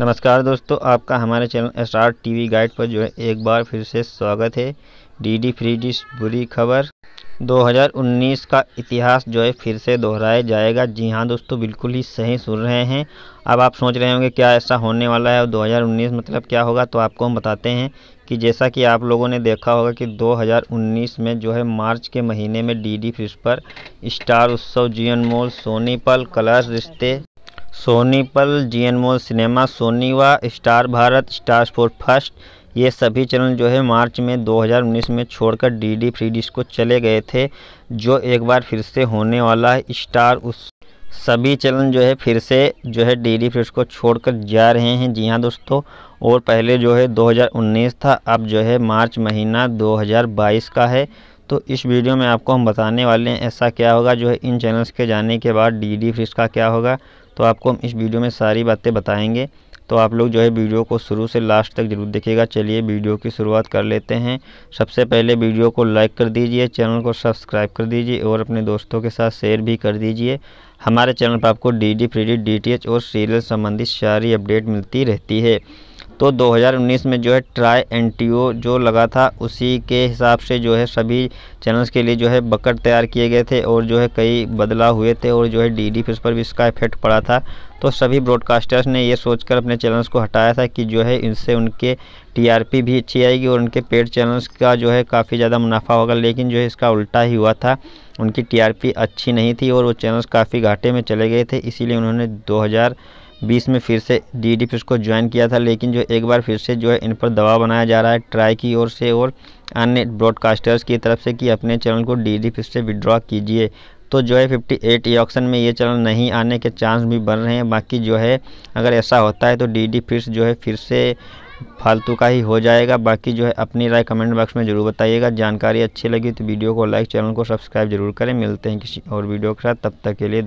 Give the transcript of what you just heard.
नमस्कार दोस्तों आपका हमारे चैनल स्टार टीवी गाइड पर जो है एक बार फिर से स्वागत है डीडी फ्री डिश बुरी खबर 2019 का इतिहास जो है फिर से दोहराया जाएगा जी हाँ दोस्तों बिल्कुल ही सही सुन रहे हैं अब आप सोच रहे होंगे क्या ऐसा होने वाला है और 2019 मतलब क्या होगा तो आपको हम बताते हैं कि जैसा कि आप लोगों ने देखा होगा कि 2019 में जो है मार्च के महीने में डीडी डी पर स्टार उत्सव जी mall Sony Pal Colors Rishtey Sony Pal Zee Anmol cinema Sony Wah Star Bharat Star Sport First ये सभी चैनल जो है मार्च में 2019 में छोड़कर डीडी फ्री डिश को चले गए थे जो एक बार फिर से होने वाला है स्टार उस सभी चैनल जो है फिर से जो है डीडी फ्री डिश को छोड़कर जा रहे हैं जी हाँ दोस्तों और पहले जो है 2019 था अब जो है मार्च महीना 2022 का है तो इस वीडियो में आपको हम बताने वाले हैं ऐसा क्या होगा जो है इन चैनल्स के जाने के बाद डी डी फ्रिज का क्या होगा तो आपको हम इस वीडियो में सारी बातें बताएंगे तो आप लोग जो है वीडियो को शुरू से लास्ट तक जरूर देखिएगा चलिए वीडियो की शुरुआत कर लेते हैं सबसे पहले वीडियो को लाइक कर दीजिए चैनल को सब्सक्राइब कर दीजिए और अपने दोस्तों के साथ शेयर भी कर दीजिए हमारे चैनल पर आपको D D free D T H और सीरियल संबंधित सारी अपडेट मिलती रहती है तो 2019 में जो है ट्राई एन जो लगा था उसी के हिसाब से जो है सभी चैनल्स के लिए जो है बकट तैयार किए गए थे और जो है कई बदलाव हुए थे और जो है डी डी पर भी इसका इफेक्ट पड़ा था तो सभी ब्रॉडकास्टर्स ने ये सोचकर अपने चैनल्स को हटाया था कि जो है इनसे उनके टीआरपी भी अच्छी आएगी और उनके पेड चैनल्स का जो है काफ़ी ज़्यादा मुनाफा होगा लेकिन जो है इसका उल्टा ही हुआ था उनकी टीआरपी अच्छी नहीं थी और वो चैनल्स काफ़ी घाटे में चले गए थे इसीलिए उन्होंने दो बीस में फिर से डी डी को ज्वाइन किया था लेकिन जो एक बार फिर से जो है इन पर दबाव बनाया जा रहा है ट्राई की ओर से और अन्य ब्रॉडकास्टर्स की तरफ से कि अपने चैनल को डी डी से विड्रॉ कीजिए तो जो है फिफ्टी एट ई ऑप्शन में ये चैनल नहीं आने के चांस भी बन रहे हैं बाकी जो है अगर ऐसा होता है तो डी डी जो है फिर से फालतू का ही हो जाएगा बाकी जो है अपनी राय कमेंट बॉक्स में ज़रूर बताइएगा जानकारी अच्छी लगी तो वीडियो को लाइक चैनल को सब्सक्राइब जरूर करें मिलते हैं किसी और वीडियो के साथ तब तक के लिए